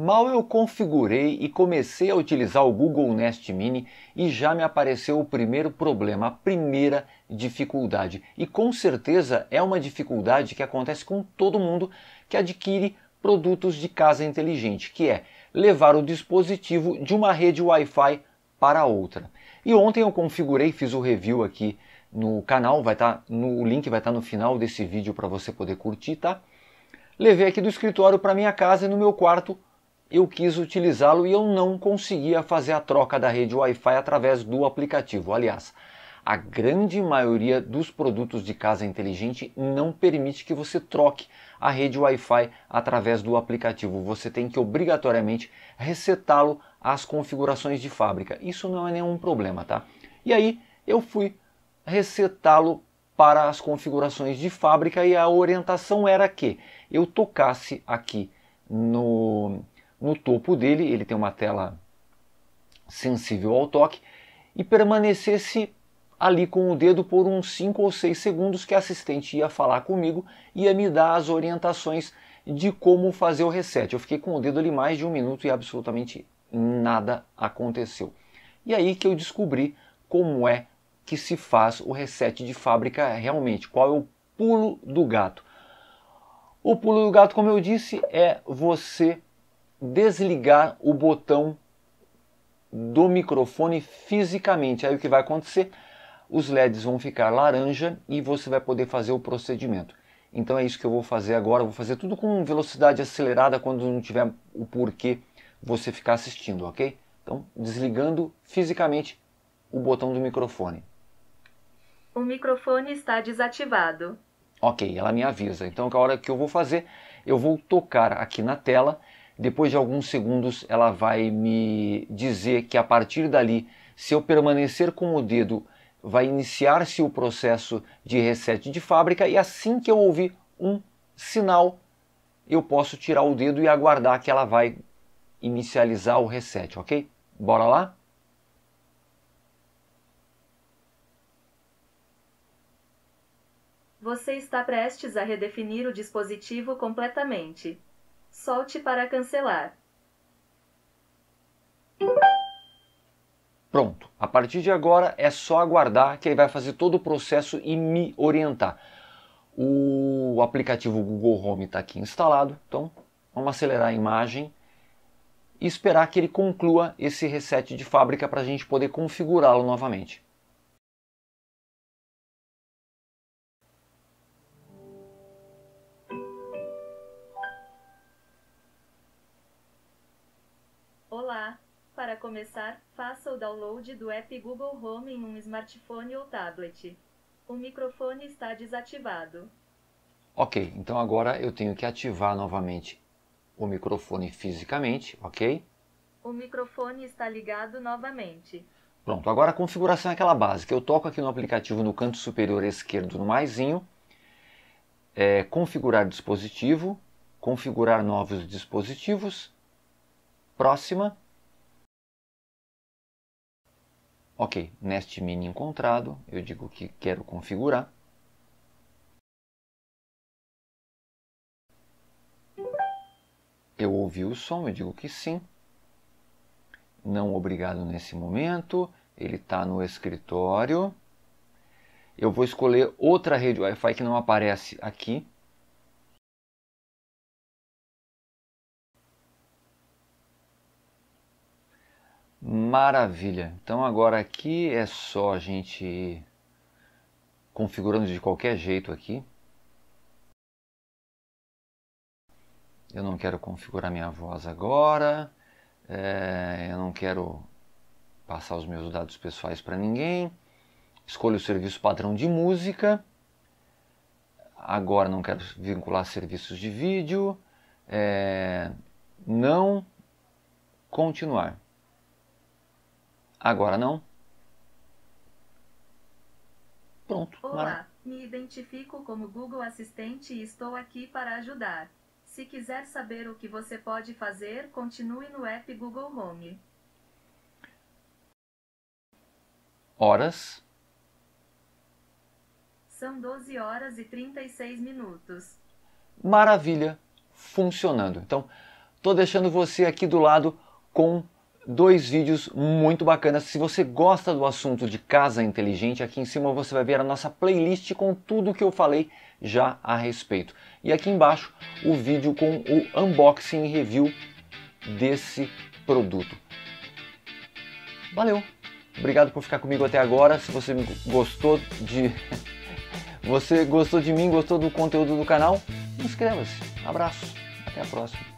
Mal eu configurei e comecei a utilizar o Google Nest Mini e já me apareceu o primeiro problema, a primeira dificuldade. E com certeza é uma dificuldade que acontece com todo mundo que adquire produtos de casa inteligente, que é levar o dispositivo de uma rede Wi-Fi para outra. E ontem eu configurei, fiz o review aqui no canal, vai estar tá no o link vai estar tá no final desse vídeo para você poder curtir, tá? Levei aqui do escritório para minha casa e no meu quarto eu quis utilizá-lo e eu não conseguia fazer a troca da rede Wi-Fi através do aplicativo. Aliás, a grande maioria dos produtos de casa inteligente não permite que você troque a rede Wi-Fi através do aplicativo. Você tem que obrigatoriamente resetá-lo às configurações de fábrica. Isso não é nenhum problema, tá? E aí eu fui resetá-lo para as configurações de fábrica e a orientação era que eu tocasse aqui no no topo dele, ele tem uma tela sensível ao toque e permanecesse ali com o dedo por uns 5 ou 6 segundos que a assistente ia falar comigo e ia me dar as orientações de como fazer o reset. Eu fiquei com o dedo ali mais de um minuto e absolutamente nada aconteceu. E aí que eu descobri como é que se faz o reset de fábrica realmente, qual é o pulo do gato. O pulo do gato, como eu disse, é você desligar o botão do microfone fisicamente. Aí o que vai acontecer? Os LEDs vão ficar laranja e você vai poder fazer o procedimento. Então é isso que eu vou fazer agora. vou fazer tudo com velocidade acelerada quando não tiver o porquê você ficar assistindo, ok? Então, desligando fisicamente o botão do microfone. O microfone está desativado. Ok, ela me avisa. Então, a hora que eu vou fazer, eu vou tocar aqui na tela depois de alguns segundos, ela vai me dizer que a partir dali, se eu permanecer com o dedo, vai iniciar-se o processo de reset de fábrica e assim que eu ouvir um sinal, eu posso tirar o dedo e aguardar que ela vai inicializar o reset, ok? Bora lá? Você está prestes a redefinir o dispositivo completamente. Solte para cancelar. Pronto. A partir de agora é só aguardar que ele vai fazer todo o processo e me orientar. O aplicativo Google Home está aqui instalado, então vamos acelerar a imagem e esperar que ele conclua esse reset de fábrica para a gente poder configurá-lo novamente. Para começar, faça o download do app Google Home em um smartphone ou tablet. O microfone está desativado. Ok, então agora eu tenho que ativar novamente o microfone fisicamente, ok? O microfone está ligado novamente. Pronto, agora a configuração é aquela básica. Eu toco aqui no aplicativo no canto superior esquerdo no maisinho, é, configurar dispositivo, configurar novos dispositivos, próxima, Ok, neste mini encontrado, eu digo que quero configurar. Eu ouvi o som, eu digo que sim. Não obrigado nesse momento, ele está no escritório. Eu vou escolher outra rede Wi-Fi que não aparece aqui, Maravilha. Então agora aqui é só a gente ir configurando de qualquer jeito aqui. Eu não quero configurar minha voz agora. É, eu não quero passar os meus dados pessoais para ninguém. Escolho o serviço padrão de música. Agora não quero vincular serviços de vídeo. É, não continuar. Agora não. Pronto. Olá, mara. me identifico como Google Assistente e estou aqui para ajudar. Se quiser saber o que você pode fazer, continue no app Google Home. Horas. São 12 horas e 36 minutos. Maravilha, funcionando. Então, estou deixando você aqui do lado com dois vídeos muito bacanas. Se você gosta do assunto de casa inteligente, aqui em cima você vai ver a nossa playlist com tudo que eu falei já a respeito. E aqui embaixo o vídeo com o unboxing e review desse produto. Valeu! Obrigado por ficar comigo até agora. Se você gostou de você gostou de mim, gostou do conteúdo do canal, inscreva-se. Abraço. Até a próxima.